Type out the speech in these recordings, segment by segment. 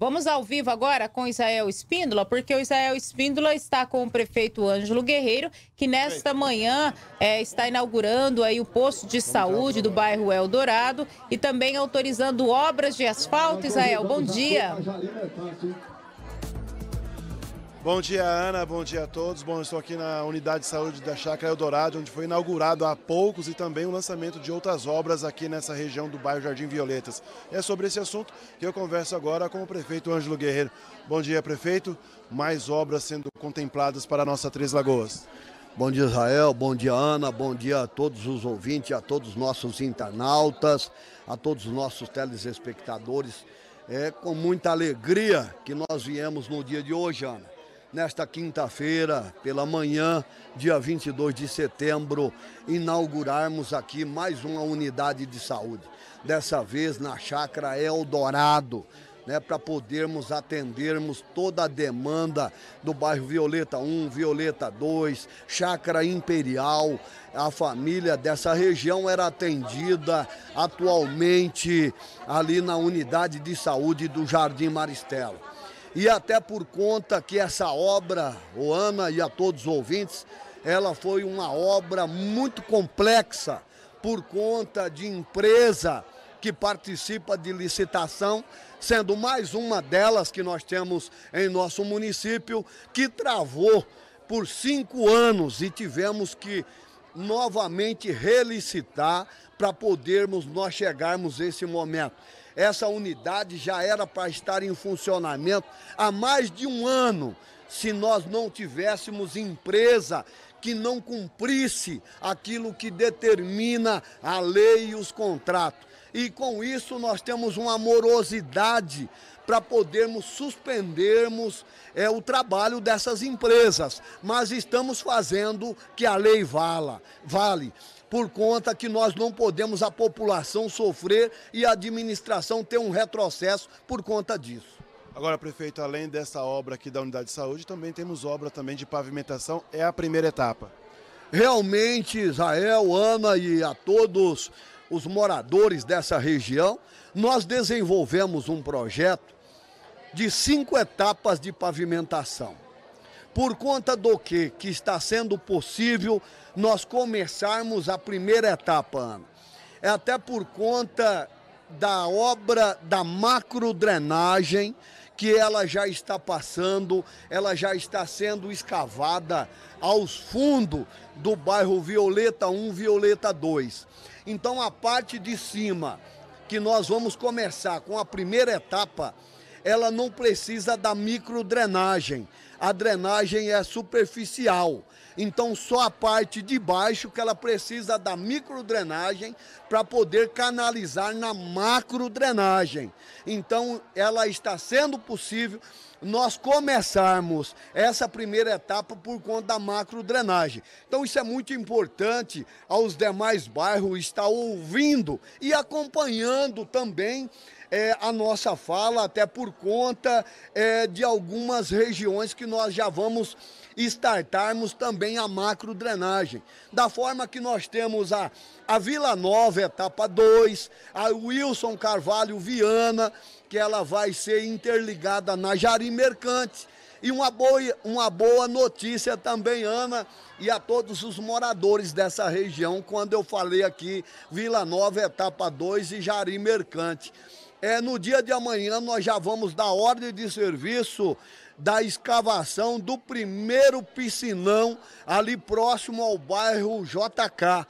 Vamos ao vivo agora com Israel Espíndola, porque o Israel Espíndola está com o prefeito Ângelo Guerreiro, que nesta manhã é, está inaugurando aí o posto de saúde do bairro Eldorado e também autorizando obras de asfalto. Israel, bom dia. Bom dia, Ana. Bom dia a todos. Bom, estou aqui na unidade de saúde da Chácara Eldorado, onde foi inaugurado há poucos e também o lançamento de outras obras aqui nessa região do bairro Jardim Violetas. É sobre esse assunto que eu converso agora com o prefeito Ângelo Guerreiro. Bom dia, prefeito. Mais obras sendo contempladas para a nossa Três Lagoas. Bom dia, Israel. Bom dia, Ana. Bom dia a todos os ouvintes, a todos os nossos internautas, a todos os nossos telespectadores. É com muita alegria que nós viemos no dia de hoje, Ana nesta quinta-feira, pela manhã, dia 22 de setembro, inaugurarmos aqui mais uma unidade de saúde. Dessa vez na Chácara Eldorado. Né, para podermos atendermos toda a demanda do bairro Violeta 1, Violeta 2, Chácara Imperial. A família dessa região era atendida atualmente ali na unidade de saúde do Jardim Maristela e até por conta que essa obra, o Ana e a todos os ouvintes, ela foi uma obra muito complexa por conta de empresa que participa de licitação, sendo mais uma delas que nós temos em nosso município, que travou por cinco anos e tivemos que novamente relicitar para podermos nós chegarmos a esse momento. Essa unidade já era para estar em funcionamento há mais de um ano, se nós não tivéssemos empresa que não cumprisse aquilo que determina a lei e os contratos. E com isso nós temos uma morosidade para podermos suspendermos é, o trabalho dessas empresas. Mas estamos fazendo que a lei vala, vale por conta que nós não podemos a população sofrer e a administração ter um retrocesso por conta disso. Agora, prefeito, além dessa obra aqui da unidade de saúde, também temos obra também de pavimentação, é a primeira etapa. Realmente, Israel, Ana e a todos os moradores dessa região, nós desenvolvemos um projeto de cinco etapas de pavimentação por conta do que que está sendo possível nós começarmos a primeira etapa, Ana. É até por conta da obra da macro drenagem que ela já está passando, ela já está sendo escavada aos fundos do bairro Violeta 1, Violeta 2. Então a parte de cima que nós vamos começar com a primeira etapa ela não precisa da microdrenagem. A drenagem é superficial. Então só a parte de baixo que ela precisa da microdrenagem para poder canalizar na macrodrenagem. Então ela está sendo possível nós começarmos essa primeira etapa por conta da macrodrenagem. Então isso é muito importante aos demais bairros estar ouvindo e acompanhando também é, a nossa fala, até por conta é, de algumas regiões que nós já vamos estartarmos também a macro drenagem. Da forma que nós temos a, a Vila Nova, etapa 2, a Wilson Carvalho Viana, que ela vai ser interligada na Jari Mercante. E uma boa, uma boa notícia também, Ana, e a todos os moradores dessa região, quando eu falei aqui Vila Nova, etapa 2 e Jari Mercante. É, no dia de amanhã nós já vamos dar ordem de serviço da escavação do primeiro piscinão ali próximo ao bairro JK.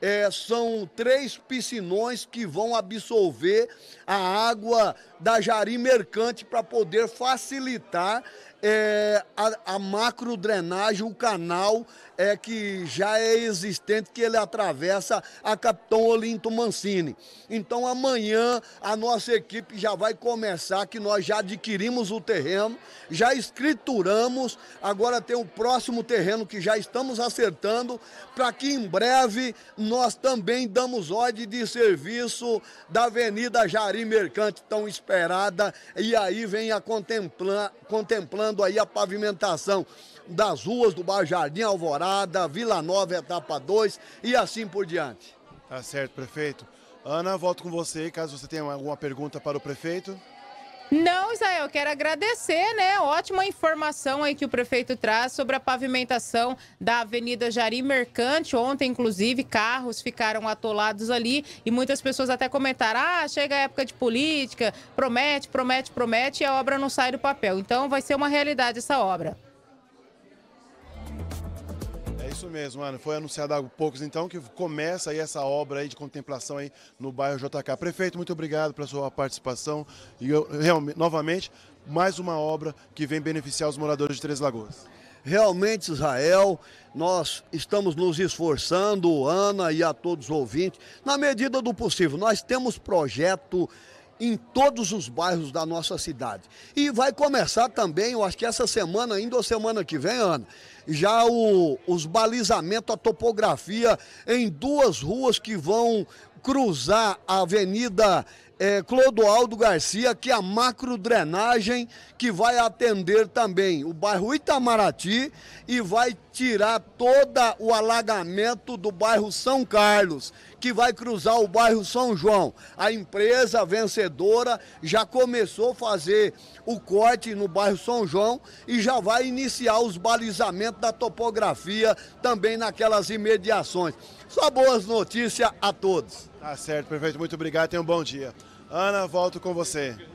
É, são três piscinões que vão absorver a água da Jari Mercante para poder facilitar é, a, a macro drenagem, o canal é, que já é existente, que ele atravessa a Capitão Olinto Mancini. Então amanhã a nossa equipe já vai começar, que nós já adquirimos o terreno, já escrituramos, agora tem o próximo terreno que já estamos acertando, para que em breve nós também damos ordem de serviço da Avenida Jari Mercante, tão esperada, e aí venha contemplar, contemplando começando aí a pavimentação das ruas do Bar Jardim Alvorada, Vila Nova Etapa 2 e assim por diante. Tá certo, prefeito. Ana, volto com você caso você tenha alguma pergunta para o prefeito. Não, Israel, quero agradecer, né? Ótima informação aí que o prefeito traz sobre a pavimentação da Avenida Jari Mercante. Ontem, inclusive, carros ficaram atolados ali e muitas pessoas até comentaram: ah, chega a época de política, promete, promete, promete e a obra não sai do papel. Então, vai ser uma realidade essa obra. Isso mesmo, Ana. Foi anunciado há poucos então que começa aí essa obra aí de contemplação aí no bairro JK. Prefeito, muito obrigado pela sua participação e eu, realmente, novamente, mais uma obra que vem beneficiar os moradores de Três Lagoas. Realmente, Israel, nós estamos nos esforçando, Ana e a todos os ouvintes, na medida do possível. Nós temos projeto em todos os bairros da nossa cidade. E vai começar também, eu acho que essa semana ainda ou semana que vem, Ana, já o, os balizamentos, a topografia em duas ruas que vão cruzar a Avenida é, Clodoaldo Garcia, que é a macro drenagem que vai atender também o bairro Itamaraty e vai tirar todo o alagamento do bairro São Carlos, que vai cruzar o bairro São João. A empresa vencedora já começou a fazer o corte no bairro São João e já vai iniciar os balizamentos da topografia também naquelas imediações. Só boas notícias a todos. Tá certo, prefeito. Muito obrigado. Tenha um bom dia. Ana, volto com você.